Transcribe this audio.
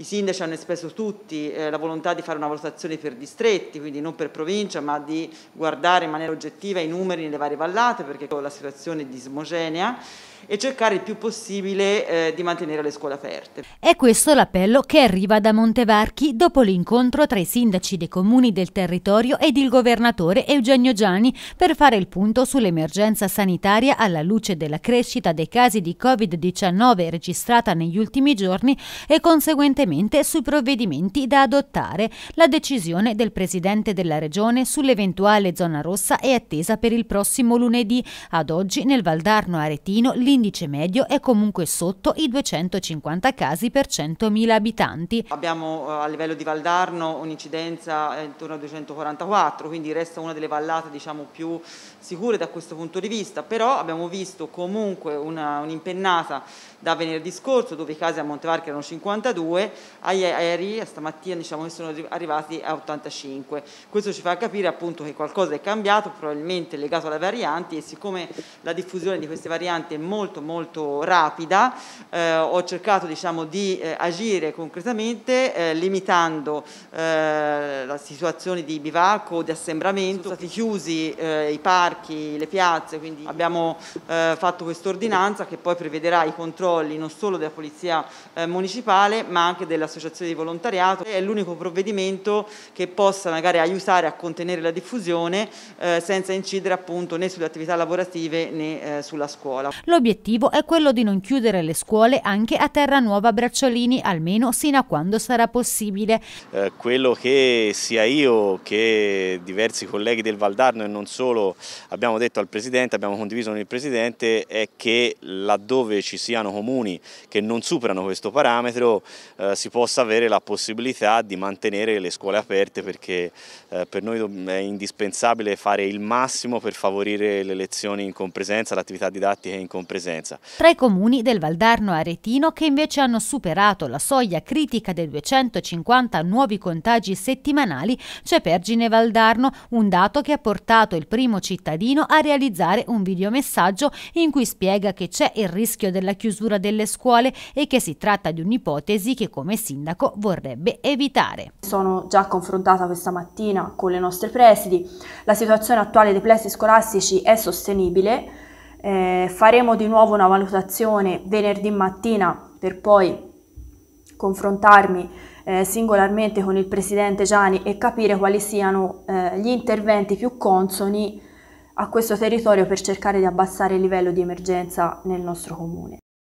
I sindaci hanno espresso tutti eh, la volontà di fare una valutazione per distretti, quindi non per provincia, ma di guardare in maniera oggettiva i numeri nelle varie vallate, perché la situazione è disomogenea e cercare il più possibile eh, di mantenere le scuole aperte. È questo l'appello che arriva da Montevarchi dopo l'incontro tra i sindaci dei comuni del territorio ed il governatore Eugenio Gianni per fare il punto sull'emergenza sanitaria alla luce della crescita dei casi di Covid-19 registrata negli ultimi giorni e conseguentemente recentemente sui provvedimenti da adottare. La decisione del Presidente della Regione sull'eventuale zona rossa è attesa per il prossimo lunedì. Ad oggi nel Valdarno Aretino l'indice medio è comunque sotto i 250 casi per 100.000 abitanti. Abbiamo eh, a livello di Valdarno un'incidenza eh, intorno a 244, quindi resta una delle vallate diciamo, più sicure da questo punto di vista, però abbiamo visto comunque un'impennata un da venerdì scorso dove i casi a Montevarchi erano 52 aerei stamattina diciamo che sono arrivati a 85. Questo ci fa capire appunto che qualcosa è cambiato, probabilmente legato alle varianti e siccome la diffusione di queste varianti è molto molto rapida, eh, ho cercato diciamo, di eh, agire concretamente eh, limitando eh, la situazione di bivacco, di assembramento, sono stati chiusi eh, i parchi, le piazze, quindi abbiamo eh, fatto questa ordinanza che poi prevederà i controlli non solo della polizia municipale ma anche anche delle associazioni di volontariato, è l'unico provvedimento che possa magari aiutare a contenere la diffusione eh, senza incidere appunto né sulle attività lavorative né eh, sulla scuola. L'obiettivo è quello di non chiudere le scuole anche a Terra Nuova Bracciolini, almeno sino a quando sarà possibile. Eh, quello che sia io che diversi colleghi del Valdarno e non solo abbiamo detto al Presidente, abbiamo condiviso con il Presidente, è che laddove ci siano comuni che non superano questo parametro eh, eh, si possa avere la possibilità di mantenere le scuole aperte perché eh, per noi è indispensabile fare il massimo per favorire le lezioni in compresenza, l'attività didattica in compresenza. Tra i comuni del Valdarno Aretino che invece hanno superato la soglia critica dei 250 nuovi contagi settimanali c'è Pergine Valdarno, un dato che ha portato il primo cittadino a realizzare un videomessaggio in cui spiega che c'è il rischio della chiusura delle scuole e che si tratta di un'ipotesi che come sindaco vorrebbe evitare. Sono già confrontata questa mattina con le nostre presidi, la situazione attuale dei plessi scolastici è sostenibile, eh, faremo di nuovo una valutazione venerdì mattina per poi confrontarmi eh, singolarmente con il presidente Gianni e capire quali siano eh, gli interventi più consoni a questo territorio per cercare di abbassare il livello di emergenza nel nostro comune.